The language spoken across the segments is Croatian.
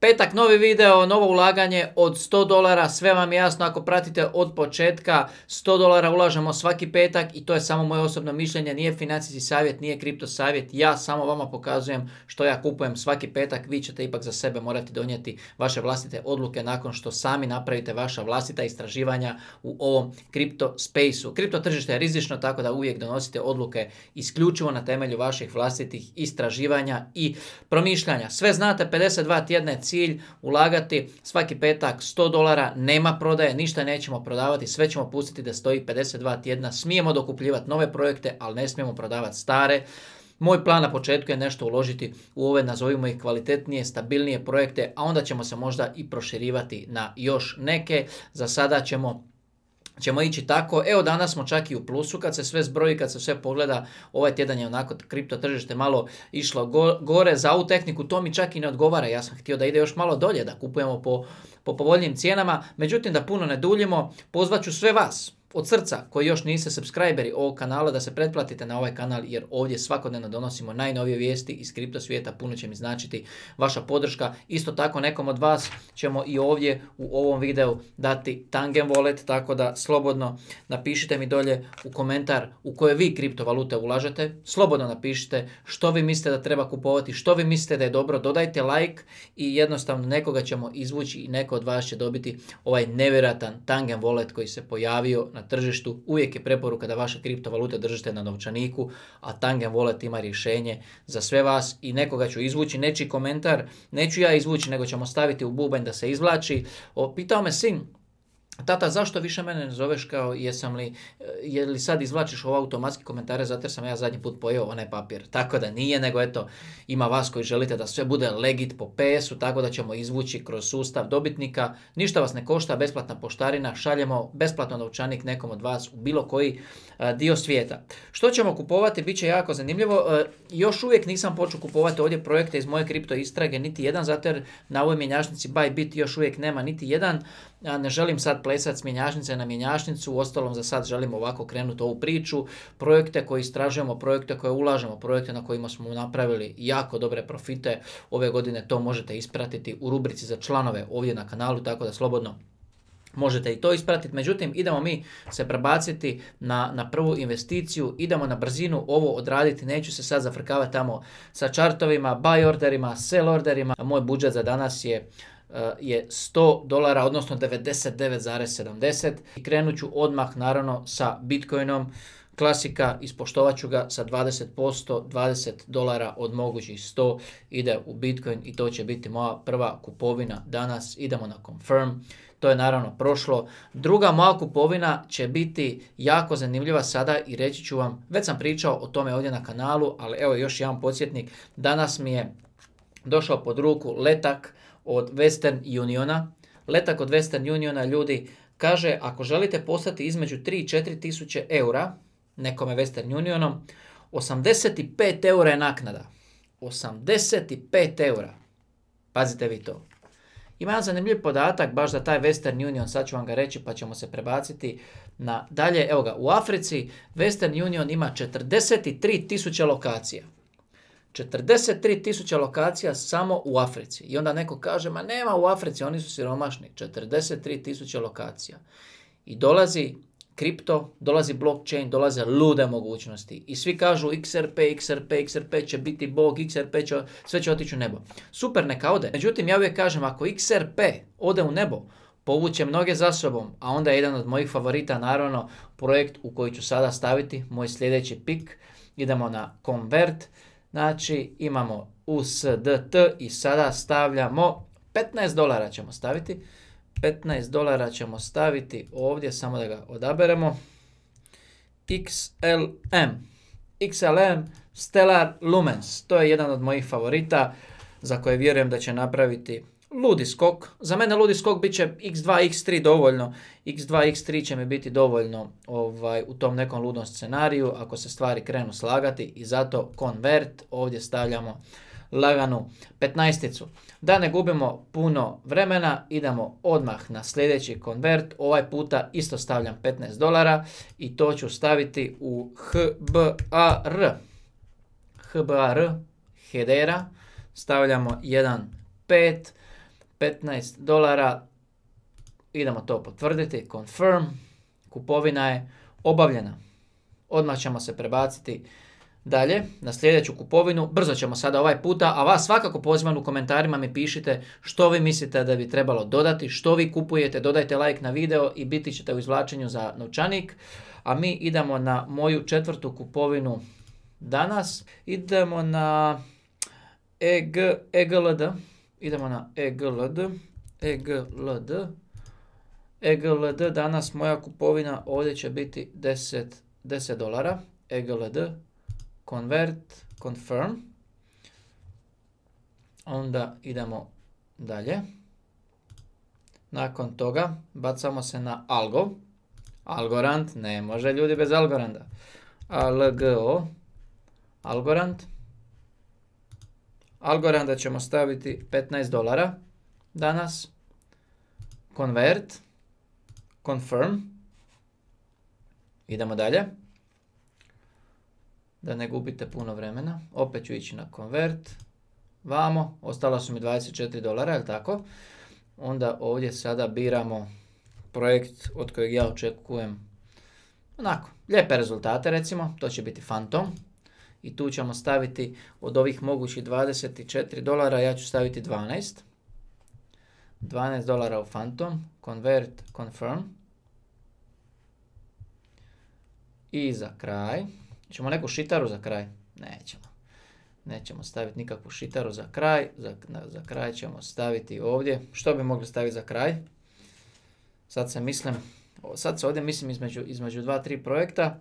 Petak novi video, novo ulaganje od 100 dolara, sve vam je jasno ako pratite od početka, 100 dolara ulažemo svaki petak i to je samo moje osobno mišljenje, nije financijski savjet, nije kripto savjet, ja samo vama pokazujem što ja kupujem svaki petak, vi ćete ipak za sebe morati donijeti vaše vlastite odluke nakon što sami napravite vaša vlastita istraživanja u ovom kripto spaceu. Kripto tržište je rizično tako da uvijek donosite odluke isključivo na temelju vaših vlastitih istraživanja i promišljanja. Sve znate, 52 tjedne cilj ulagati svaki petak 100 dolara, nema prodaje, ništa nećemo prodavati, sve ćemo pustiti da stoji 52 tjedna, smijemo dokupljivati nove projekte, ali ne smijemo prodavati stare. Moj plan na početku je nešto uložiti u ove, nazovimo ih kvalitetnije, stabilnije projekte, a onda ćemo se možda i proširivati na još neke. Za sada ćemo ćemo ići tako. Evo danas smo čak i u plusu kad se sve zbroji, kad se sve pogleda. Ovaj tjedan je onako kripto tržište malo išlo gore. Za ovu tehniku to mi čak i ne odgovara. Ja sam htio da ide još malo dolje, da kupujemo po, po cijenama. Međutim, da puno ne duljimo, pozvat ću sve vas od srca koji još niste subscriberi ovog kanala da se pretplatite na ovaj kanal jer ovdje svakodnevno donosimo najnovije vijesti iz kripto svijeta, puno će mi značiti vaša podrška. Isto tako nekom od vas ćemo i ovdje u ovom videu dati tangen Wallet, tako da slobodno napišite mi dolje u komentar u koje vi kriptovalute ulažete, slobodno napišite što vi mislite da treba kupovati, što vi mislite da je dobro, dodajte like i jednostavno nekoga ćemo izvući i neko od vas će dobiti ovaj nevjerojatan tangen Wallet koji se pojavio na tržištu. Uvijek je preporuka da vaše kriptovalute držite na novčaniku, a Tangen Wallet ima rješenje za sve vas i nekoga ću izvući, neći komentar, neću ja izvući, nego ćemo staviti u bubanj da se izvlači. O, pitao me sin, Tata, zašto više mene ne zoveš kao jesam li, eh, je li sad izvlačiš ovo automatski komentare zato jer sam ja zadnji put pojeo onaj papir. Tako da nije, nego eto, ima vas koji želite da sve bude legit po PS-u, tako da ćemo izvući kroz sustav dobitnika. Ništa vas ne košta, besplatna poštarina, šaljemo besplatno novčanik nekom od vas u bilo koji eh, dio svijeta. Što ćemo kupovati, bit će jako zanimljivo. Eh, još uvijek nisam počeo kupovati ovdje projekte iz moje kripto istrage, niti jedan, zato jer na ovoj mjenjačnici Bybit još uvijek nema niti jedan. Ne želim sad plesac, mjenjašnice mjenjačnice na mjenjačnicu, uostalom za sad želimo ovako krenuti ovu priču, projekte koje istražujemo, projekte koje ulažemo, projekte na kojima smo napravili jako dobre profite, ove godine to možete ispratiti u rubrici za članove ovdje na kanalu, tako da slobodno možete i to ispratiti. Međutim, idemo mi se prebaciti na, na prvu investiciju, idemo na brzinu ovo odraditi, neću se sad zafrkavati tamo sa čartovima, buy orderima, sell orderima. Moj budžet za danas je je 100 dolara, odnosno 99,70. I krenut ću odmah naravno sa Bitcoinom, klasika, ispoštovat ću ga sa 20%, 20 dolara od mogućih 100 ide u Bitcoin i to će biti moja prva kupovina danas. Idemo na confirm, to je naravno prošlo. Druga moja kupovina će biti jako zanimljiva sada i reći ću vam, već sam pričao o tome ovdje na kanalu, ali evo još jedan podsjetnik, danas mi je došao pod ruku letak od Western Uniona. Letak od Western Uniona ljudi kaže ako želite postati između 3 i 4 tisuće eura nekome Western Unionom, 85 eura je naknada. 85 eura. Pazite vi to. Ima jedan zanimljiv podatak, baš za taj Western Union, sad ću vam ga reći pa ćemo se prebaciti na dalje. Evo ga, u Africi Western Union ima 43 tisuće lokacija. 43.000 tisuća lokacija samo u Africi. I onda neko kaže, ma nema u Africi, oni su siromašni. 43.000 lokacija. I dolazi kripto, dolazi blockchain, dolaze lude mogućnosti. I svi kažu XRP, XRP, XRP će biti bog, XRP će, sve će otići u nebo. Super, neka ode. Međutim, ja uvijek kažem, ako XRP ode u nebo, povuće mnoge za sobom, a onda je jedan od mojih favorita, naravno, projekt u koji ću sada staviti, moj sljedeći pik. Idemo na Convert. Znači imamo USDT i sada stavljamo 15 dolara ćemo staviti. 15 dolara ćemo staviti ovdje, samo da ga odaberemo. XLM. XLM Stellar Lumens. To je jedan od mojih favorita za koje vjerujem da će napraviti ludi skok. Za mene ludi skok bit će x2, x3 dovoljno. x2, x3 će mi biti dovoljno ovaj, u tom nekom ludom scenariju ako se stvari krenu slagati i zato konvert ovdje stavljamo laganu 15. Da ne gubimo puno vremena, idemo odmah na sljedeći konvert. Ovaj puta isto stavljam 15 dolara i to ću staviti u HBAR. HBAR, Hedera, stavljamo 1, 15 dolara. Idemo to potvrditi, confirm. Kupovina je obavljena. Odmah ćemo se prebaciti dalje na sljedeću kupovinu. Brzo ćemo sada ovaj puta, a vas svakako pozivam u komentarima mi pišite što vi mislite da bi trebalo dodati, što vi kupujete, dodajte like na video i biti ćete u izvlačenju za novčanik. A mi idemo na moju četvrtu kupovinu danas. Idemo na EG, EGLD idemo na EGLD, EGLD, EGLD danas moja kupovina ovdje će biti 10, 10 dolara, EGLD, convert, confirm, onda idemo dalje. Nakon toga bacamo se na algo. Algorand, ne može ljudi bez algoranda. Algo, algorand. Algoran da ćemo staviti 15 dolara danas. Convert. Confirm. Idemo dalje. Da ne gubite puno vremena. Opet ću ići na convert. Vamo. Ostala su mi 24 dolara, je tako? Onda ovdje sada biramo projekt od kojeg ja očekujem onako, lijepe rezultate recimo. To će biti Phantom i tu ćemo staviti od ovih mogućih 24 dolara, ja ću staviti 12. 12 dolara u Phantom, Convert, Confirm. I za kraj, ćemo neku šitaru za kraj? Nećemo. Nećemo staviti nikakvu šitaru za kraj. Za, za kraj ćemo staviti ovdje. Što bi mogli staviti za kraj? Sad se mislim, sad se ovdje mislim između, između dva, tri projekta.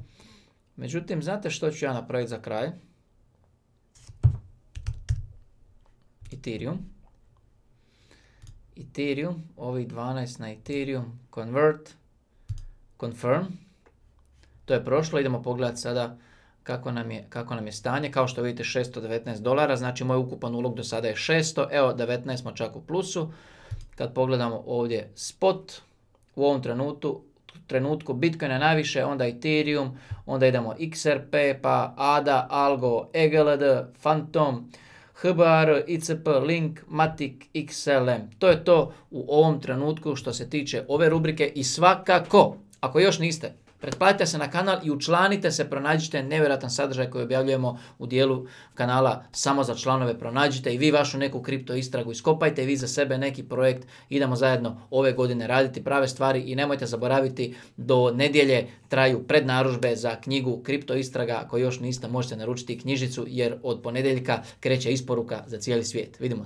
Međutim, znate što ću ja napraviti za kraj? Ethereum. Ethereum, ovih 12 na Ethereum, convert, confirm. To je prošlo, idemo pogledati sada kako nam, je, kako nam je stanje. Kao što vidite 619 dolara, znači moj ukupan ulog do sada je 600, evo 19 smo čak u plusu. Kad pogledamo ovdje spot, u ovom trenutku, trenutku Bitcoina najviše, onda Ethereum, onda idemo XRP, pa ADA, Algo, EGLD, Phantom, HBR, ICP, Link, Matic, XLM. To je to u ovom trenutku što se tiče ove rubrike i svakako, ako još niste Pretplatite se na kanal i učlanite se, pronađite nevjerojatan sadržaj koji objavljujemo u dijelu kanala samo za članove. Pronađite i vi vašu neku kripto istragu, iskopajte i vi za sebe neki projekt. Idemo zajedno ove godine raditi prave stvari i nemojte zaboraviti do nedjelje traju prednaružbe za knjigu Kripto istraga. Ako još niste, možete naručiti knjižicu jer od ponedjeljka kreće isporuka za cijeli svijet. Vidimo se.